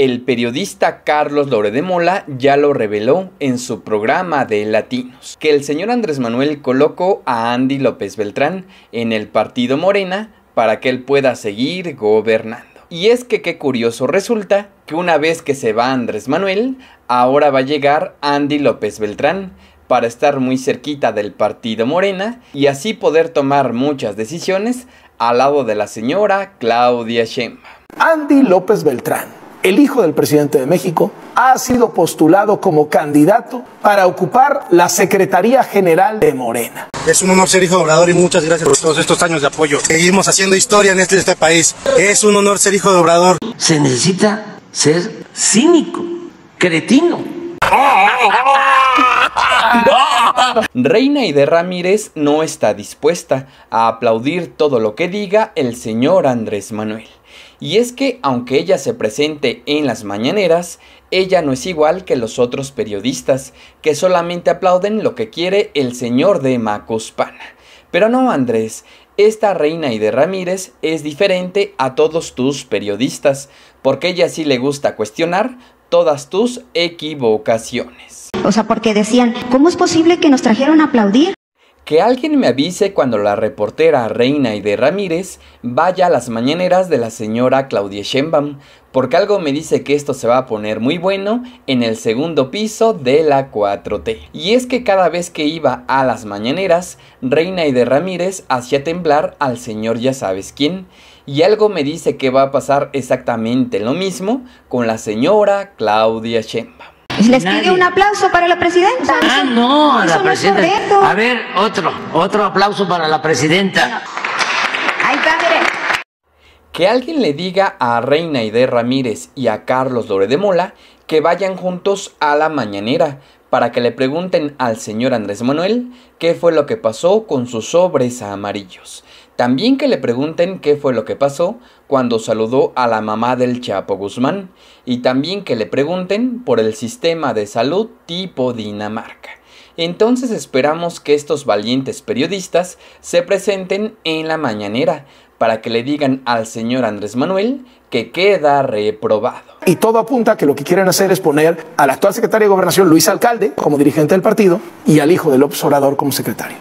El periodista Carlos Lore de Mola ya lo reveló en su programa de Latinos, que el señor Andrés Manuel colocó a Andy López Beltrán en el partido Morena para que él pueda seguir gobernando. Y es que qué curioso resulta que una vez que se va Andrés Manuel, ahora va a llegar Andy López Beltrán para estar muy cerquita del partido Morena y así poder tomar muchas decisiones al lado de la señora Claudia Sheinbaum. Andy López Beltrán el hijo del presidente de México, ha sido postulado como candidato para ocupar la Secretaría General de Morena. Es un honor ser hijo de Obrador y muchas gracias por todos estos años de apoyo. Seguimos haciendo historia en este, este país. Es un honor ser hijo de Obrador. Se necesita ser cínico, cretino. Reina Ide Ramírez no está dispuesta a aplaudir todo lo que diga el señor Andrés Manuel. Y es que aunque ella se presente en las mañaneras, ella no es igual que los otros periodistas, que solamente aplauden lo que quiere el señor de Macuspana. Pero no, Andrés, esta reina de Ramírez es diferente a todos tus periodistas, porque ella sí le gusta cuestionar todas tus equivocaciones. O sea, porque decían, ¿cómo es posible que nos trajeron a aplaudir? Que alguien me avise cuando la reportera Reina y de Ramírez vaya a las mañaneras de la señora Claudia Sheinbaum, porque algo me dice que esto se va a poner muy bueno en el segundo piso de la 4T. Y es que cada vez que iba a las mañaneras, Reina y de Ramírez hacía temblar al señor ya sabes quién, y algo me dice que va a pasar exactamente lo mismo con la señora Claudia Sheinbaum. Les pide un aplauso para la presidenta. Ah, no, la presidenta. a ver, otro, otro aplauso para la presidenta. Ay, padre. Que alguien le diga a Reina Ide Ramírez y a Carlos Lore de Mola que vayan juntos a la mañanera para que le pregunten al señor Andrés Manuel qué fue lo que pasó con sus sobres amarillos. También que le pregunten qué fue lo que pasó cuando saludó a la mamá del Chapo Guzmán y también que le pregunten por el sistema de salud tipo Dinamarca. Entonces esperamos que estos valientes periodistas se presenten en la mañanera para que le digan al señor Andrés Manuel que queda reprobado. Y todo apunta a que lo que quieren hacer es poner al actual secretario de Gobernación, Luis Alcalde, como dirigente del partido y al hijo del observador como secretario.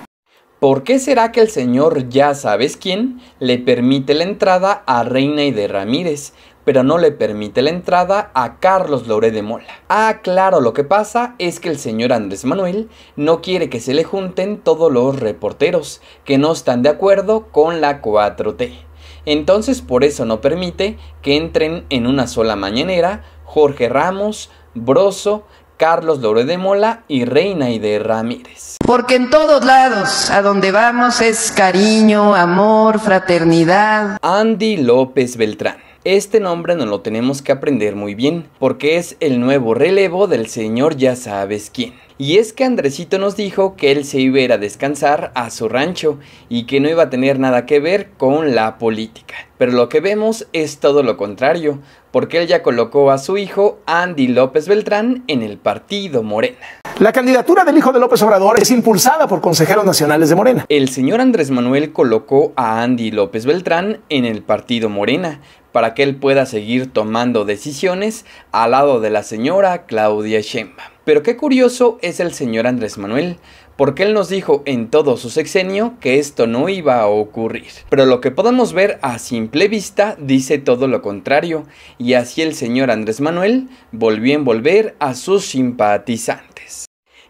¿Por qué será que el señor ya sabes quién le permite la entrada a Reina y de Ramírez, pero no le permite la entrada a Carlos Loré de Mola? Ah, claro, lo que pasa es que el señor Andrés Manuel no quiere que se le junten todos los reporteros que no están de acuerdo con la 4T. Entonces por eso no permite que entren en una sola mañanera Jorge Ramos, Broso, Carlos Lore de Mola y Reina y Ramírez. Porque en todos lados, a donde vamos es cariño, amor, fraternidad. Andy López Beltrán. Este nombre no lo tenemos que aprender muy bien, porque es el nuevo relevo del señor ya sabes quién. Y es que Andresito nos dijo que él se iba a ir a descansar a su rancho y que no iba a tener nada que ver con la política. Pero lo que vemos es todo lo contrario, porque él ya colocó a su hijo Andy López Beltrán en el partido Morena. La candidatura del hijo de López Obrador es impulsada por consejeros nacionales de Morena. El señor Andrés Manuel colocó a Andy López Beltrán en el partido Morena, para que él pueda seguir tomando decisiones al lado de la señora Claudia Sheinbaum. Pero qué curioso es el señor Andrés Manuel, porque él nos dijo en todo su sexenio que esto no iba a ocurrir. Pero lo que podemos ver a simple vista dice todo lo contrario, y así el señor Andrés Manuel volvió a envolver a sus simpatizantes.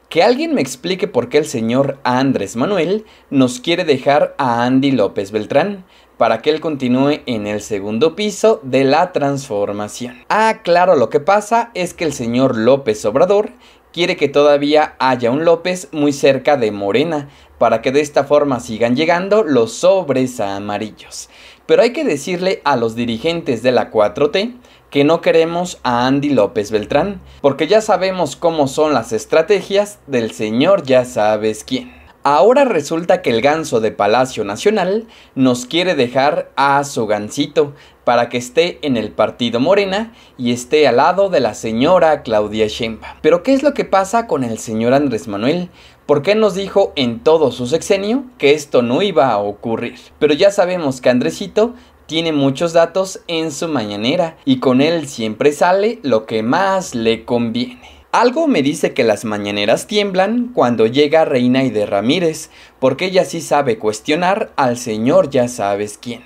Que alguien me explique por qué el señor Andrés Manuel nos quiere dejar a Andy López Beltrán, para que él continúe en el segundo piso de la transformación. Ah, claro, lo que pasa es que el señor López Obrador quiere que todavía haya un López muy cerca de Morena, para que de esta forma sigan llegando los sobres amarillos. Pero hay que decirle a los dirigentes de la 4T que no queremos a Andy López Beltrán, porque ya sabemos cómo son las estrategias del señor ya sabes quién. Ahora resulta que el ganso de Palacio Nacional nos quiere dejar a su gancito para que esté en el partido Morena y esté al lado de la señora Claudia Sheinbaum. Pero ¿qué es lo que pasa con el señor Andrés Manuel? ¿Por qué nos dijo en todo su sexenio que esto no iba a ocurrir? Pero ya sabemos que Andresito tiene muchos datos en su mañanera y con él siempre sale lo que más le conviene. Algo me dice que las mañaneras tiemblan cuando llega Reina y de Ramírez, porque ella sí sabe cuestionar al señor ya sabes quién.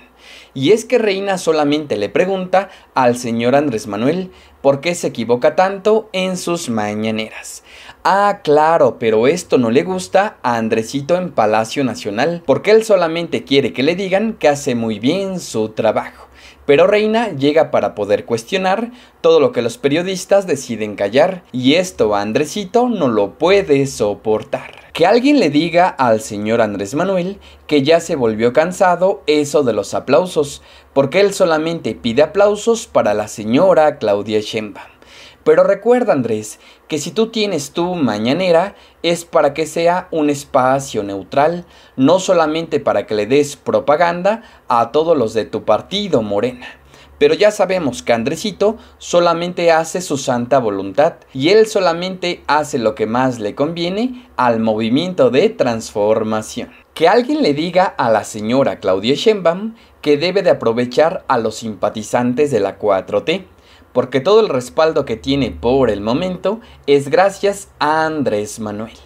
Y es que Reina solamente le pregunta al señor Andrés Manuel por qué se equivoca tanto en sus mañaneras. Ah, claro, pero esto no le gusta a Andresito en Palacio Nacional, porque él solamente quiere que le digan que hace muy bien su trabajo. Pero Reina llega para poder cuestionar todo lo que los periodistas deciden callar, y esto a Andresito no lo puede soportar. Que alguien le diga al señor Andrés Manuel que ya se volvió cansado eso de los aplausos, porque él solamente pide aplausos para la señora Claudia Sheinbaum. Pero recuerda, Andrés, que si tú tienes tu mañanera es para que sea un espacio neutral, no solamente para que le des propaganda a todos los de tu partido, Morena. Pero ya sabemos que Andresito solamente hace su santa voluntad y él solamente hace lo que más le conviene al movimiento de transformación. Que alguien le diga a la señora Claudia Sheinbaum que debe de aprovechar a los simpatizantes de la 4T porque todo el respaldo que tiene por el momento es gracias a Andrés Manuel.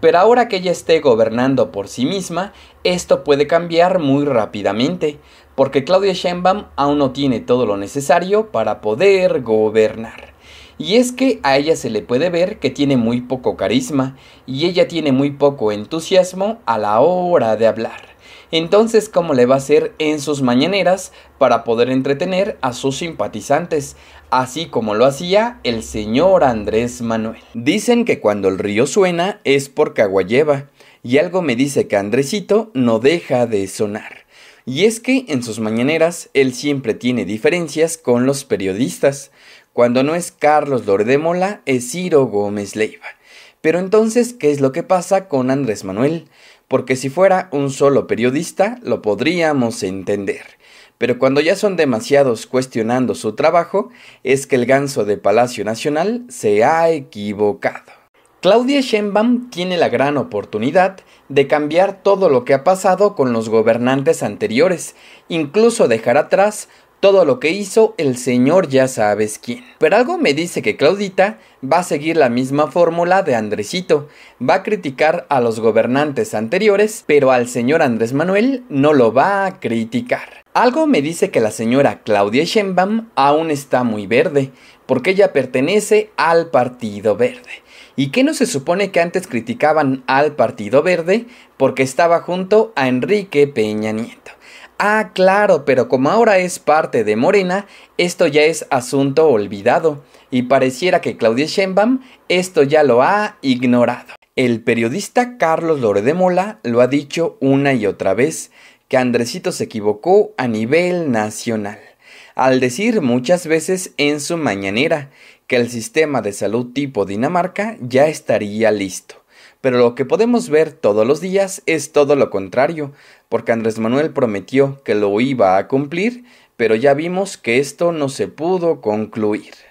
Pero ahora que ella esté gobernando por sí misma, esto puede cambiar muy rápidamente, porque Claudia Sheinbaum aún no tiene todo lo necesario para poder gobernar. Y es que a ella se le puede ver que tiene muy poco carisma y ella tiene muy poco entusiasmo a la hora de hablar entonces cómo le va a hacer en sus mañaneras para poder entretener a sus simpatizantes, así como lo hacía el señor Andrés Manuel. Dicen que cuando el río suena es porque agua y algo me dice que Andresito no deja de sonar. Y es que en sus mañaneras él siempre tiene diferencias con los periodistas. Cuando no es Carlos Lore Mola, es Ciro Gómez Leiva. Pero entonces, ¿qué es lo que pasa con Andrés Manuel? porque si fuera un solo periodista lo podríamos entender. Pero cuando ya son demasiados cuestionando su trabajo, es que el ganso de Palacio Nacional se ha equivocado. Claudia Sheinbaum tiene la gran oportunidad de cambiar todo lo que ha pasado con los gobernantes anteriores, incluso dejar atrás todo lo que hizo el señor ya sabes quién. Pero algo me dice que Claudita va a seguir la misma fórmula de Andresito. Va a criticar a los gobernantes anteriores, pero al señor Andrés Manuel no lo va a criticar. Algo me dice que la señora Claudia Sheinbaum aún está muy verde, porque ella pertenece al Partido Verde. ¿Y qué no se supone que antes criticaban al Partido Verde? Porque estaba junto a Enrique Peña Nieto. Ah, claro, pero como ahora es parte de Morena, esto ya es asunto olvidado, y pareciera que Claudia Sheinbaum esto ya lo ha ignorado. El periodista Carlos Loredemola de Mola lo ha dicho una y otra vez, que Andresito se equivocó a nivel nacional, al decir muchas veces en su mañanera que el sistema de salud tipo Dinamarca ya estaría listo. Pero lo que podemos ver todos los días es todo lo contrario, porque Andrés Manuel prometió que lo iba a cumplir, pero ya vimos que esto no se pudo concluir.